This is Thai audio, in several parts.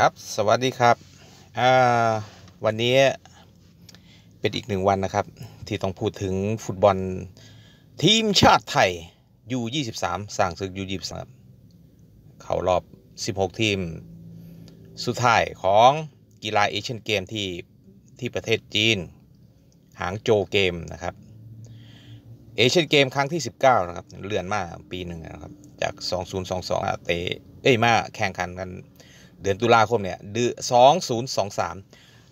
ครับ สวัสดีครับวันนี้เป็นอีกหนึ่งวันนะครับที่ต้องพูดถึงฟุตบอลทีมชาติไทยยู23สั่งศึกยู23เขารอบ 16 ทีม สุดท้ายของกีฬาเอเชียนเกมที่ที่ประเทศจีนหางโจเกมนะครับเอเชียนเกมครั้งที่ 19 นะครับ เลื่อนมาปีหนึ่งนะครับ จาก 2022 เตะ เอ้ย มาแข่งขันกันเดือนตุลาคมเนี่ยดืสองศูนย์สองสาม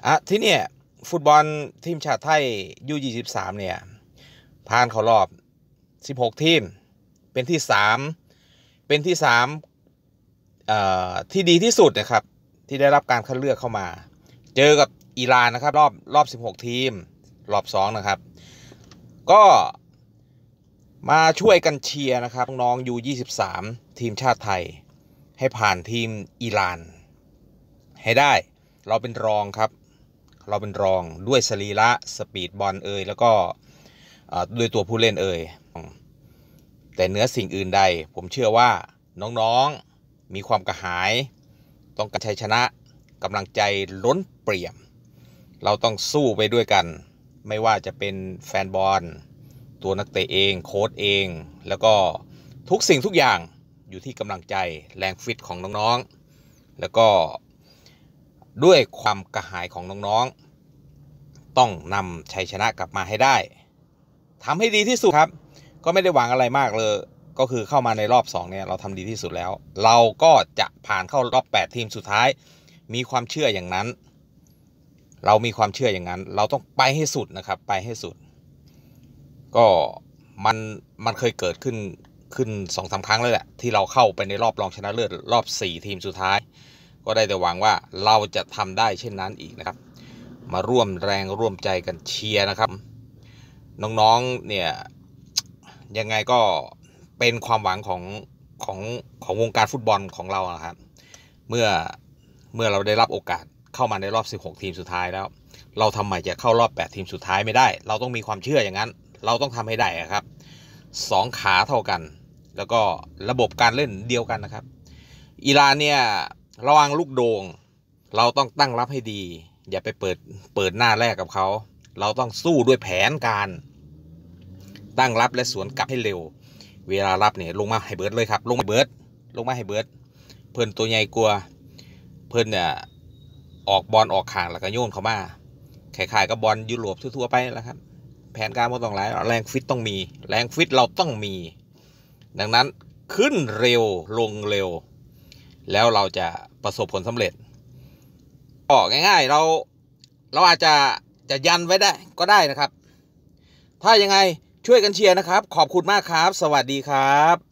อ่ะที่เนี่ยฟุตบอลทีมชาติไทยยูยี่สิบสามเนี่ยผ่านเข้ารอบสิบหกทีมเป็นที่สามเป็นที่สามที่ดีที่สุดนะครับที่ได้รับการคัดเลือกเข้ามา เจอกับอิหร่านนะครับรอบรอบ 16 ทีม รอบสองนะครับ ก็มาช่วยกันเชียร์นะครับ น้องยู23 ทีมชาติไทยให้ผ่านทีมอิหร่านให้ได้เราเป็นรองครับ เราเป็นรองด้วยสรีระสปีดบอลเอ่ยแล้วก็ด้วยตัวผู้เล่นเอ่ยแต่เนื้อสิ่งอื่นใดผมเชื่อว่าน้องๆมีความกระหายต้องการชัยชนะกำลังใจล้นเปี่ยม เราต้องสู้ไปด้วยกัน ไม่ว่าจะเป็นแฟนบอลตัวนักเตะเองโค้ชเอง แล้วก็ทุกสิ่งทุกอย่างอยู่ที่กำลังใจแรงฟิตของน้องๆ แล้วก็ด้วยความกระหายของน้องๆ ต้องนำชัยชนะกลับมาให้ได้ ทำให้ดีที่สุดครับ ก็ไม่ได้หวังอะไรมากเลย ก็คือเข้ามาในรอบ 2 เนี่ยเราทำดีที่สุดแล้ว เราก็จะผ่านเข้ารอบ 8 ทีมสุดท้าย มีความเชื่ออย่างนั้น เรามีความเชื่ออย่างนั้น เราต้องไปให้สุดนะครับ ไปให้สุด ก็มันมันเคยเกิดขึ้นขึ้นสองสาครั้งแล้วแหละที่เราเข้าไปในรอบรองชนะเลิศรอบ 4 ทีมสุดท้ายก็ได้แต่หวังว่าเราจะทำได้เช่นนั้นอีกนะครับ มาร่วมแรงร่วมใจกันเชียร์นะครับ น้องๆ เนี่ย ยังไงก็เป็นความหวังของของของวงการฟุตบอลของเรานะครับ เมื่อ เมื่อเราได้รับโอกาสเข้ามาในรอบ 16 ทีมสุดท้ายแล้ว เราทำไมจะเข้ารอบ 8 ทีมสุดท้ายไม่ได้ เราต้องมีความเชื่ออย่างนั้น เราต้องทำให้ได้ครับสองขาเท่ากัน แล้วก็ระบบการเล่นเดียวกันนะครับ อิรานเนี่ยระวังลูกโดง่งเราต้องตั้งรับให้ดี อย่าไปเปิดเปิดหน้าแรกกับเขา เราต้องสู้ด้วยแผนการ ตั้งรับและสวนกลับให้เร็ว เวลารับเนี่ยลงมาให้เบิร์ดเลยครับ ลงมาเบิร์ดลงมาให้เบิร์ดเพิ่นตัวใหญ่กลัวเพิ่นเนี่ยออกบอลออกข่างแล้วก็โยนเขามาข่ายกับบอลยุโรปทั่วๆ ไปแล้วครับ แผนการไม่ต้องหลาย แรงฟิตต้องมี แรงฟิตเราต้องมี ดังนั้นขึ้นเร็วลงเร็ว แล้วเราจะประสบผลสำเร็จ ออกง่ายๆ เราเราอาจจะจะยันไว้ได้ก็ได้นะครับ ถ้ายังไงช่วยกันเชียร์นะครับ ขอบคุณมากครับ สวัสดีครับ